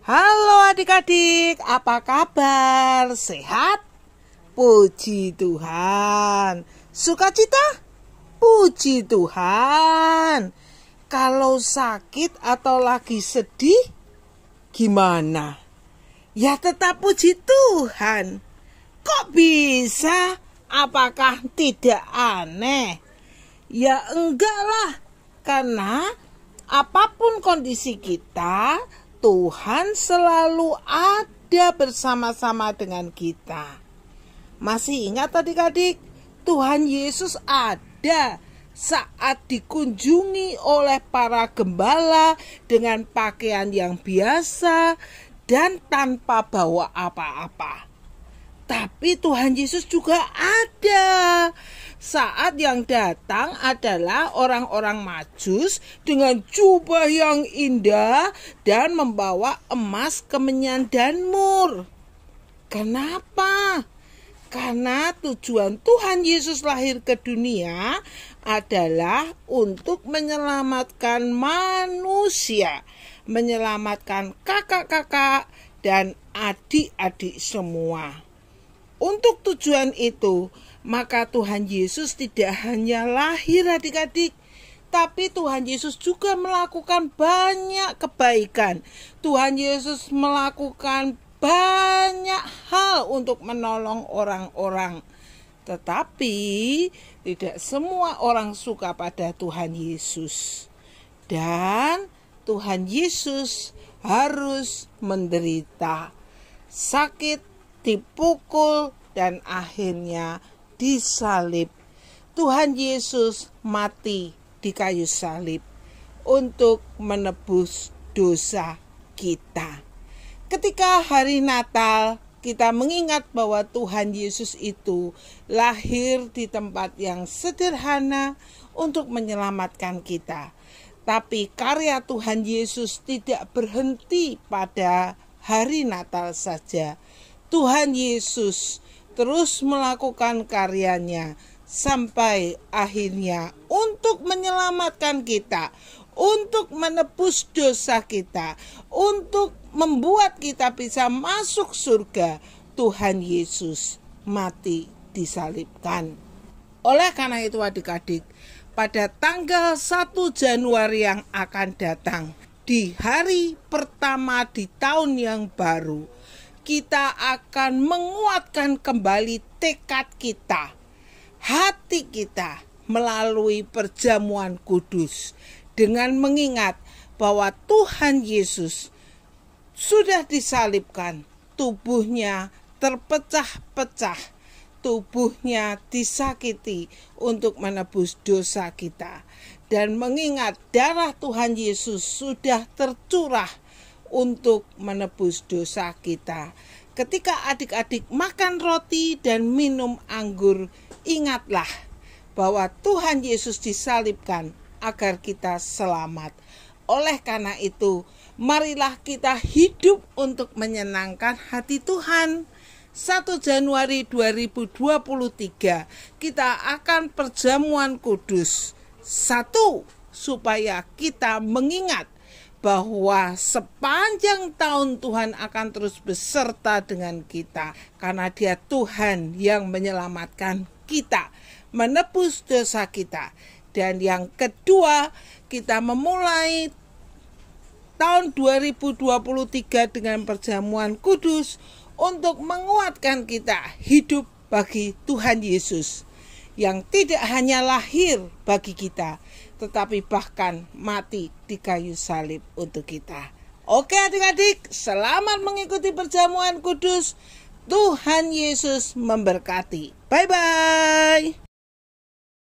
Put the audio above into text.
Halo adik-adik, apa kabar? Sehat? Puji Tuhan. Sukacita? Puji Tuhan. Kalau sakit atau lagi sedih, gimana? Ya tetap puji Tuhan. Kok bisa? Apakah tidak aneh? Ya enggak lah, karena apapun kondisi kita, Tuhan selalu ada bersama-sama dengan kita. Masih ingat tadi adik Tuhan Yesus ada saat dikunjungi oleh para gembala dengan pakaian yang biasa dan tanpa bawa apa-apa. Tapi Tuhan Yesus juga ada saat yang datang adalah orang-orang Majus dengan jubah yang indah dan membawa emas, kemenyan, dan mur. Kenapa? Karena tujuan Tuhan Yesus lahir ke dunia adalah untuk menyelamatkan manusia, menyelamatkan kakak-kakak dan adik-adik semua. Untuk tujuan itu, maka Tuhan Yesus tidak hanya lahir adik-adik, tapi Tuhan Yesus juga melakukan banyak kebaikan. Tuhan Yesus melakukan banyak hal untuk menolong orang-orang. Tetapi tidak semua orang suka pada Tuhan Yesus. Dan Tuhan Yesus harus menderita, sakit, dipukul, dan akhirnya disalib. Tuhan Yesus mati di kayu salib untuk menebus dosa kita. Ketika hari Natal kita mengingat bahwa Tuhan Yesus itu lahir di tempat yang sederhana untuk menyelamatkan kita. Tapi karya Tuhan Yesus tidak berhenti pada hari Natal saja. Tuhan Yesus terus melakukan karyanya sampai akhirnya untuk menyelamatkan kita, untuk menebus dosa kita, untuk membuat kita bisa masuk surga. Tuhan Yesus mati disalibkan. Oleh karena itu adik-adik, pada tanggal 1 Januari yang akan datang, di hari pertama di tahun yang baru, kita akan menguatkan kembali tekad kita, hati kita melalui perjamuan kudus dengan mengingat bahwa Tuhan Yesus sudah disalibkan, tubuhnya terpecah-pecah, tubuhnya disakiti untuk menebus dosa kita. Dan mengingat darah Tuhan Yesus sudah tercurah untuk menebus dosa kita. Ketika adik-adik makan roti dan minum anggur, ingatlah bahwa Tuhan Yesus disalibkan agar kita selamat. Oleh karena itu, marilah kita hidup untuk menyenangkan hati Tuhan. 1 Januari 2023 kita akan perjamuan kudus. Satu, supaya kita mengingat bahwa sepanjang tahun Tuhan akan terus beserta dengan kita karena Dia Tuhan yang menyelamatkan kita, menebus dosa kita. Dan yang kedua, kita memulai tahun 2023 dengan perjamuan kudus untuk menguatkan kita hidup bagi Tuhan Yesus yang tidak hanya lahir bagi kita, tetapi bahkan mati di kayu salib untuk kita. Oke adik-adik, selamat mengikuti perjamuan kudus. Tuhan Yesus memberkati. Bye-bye.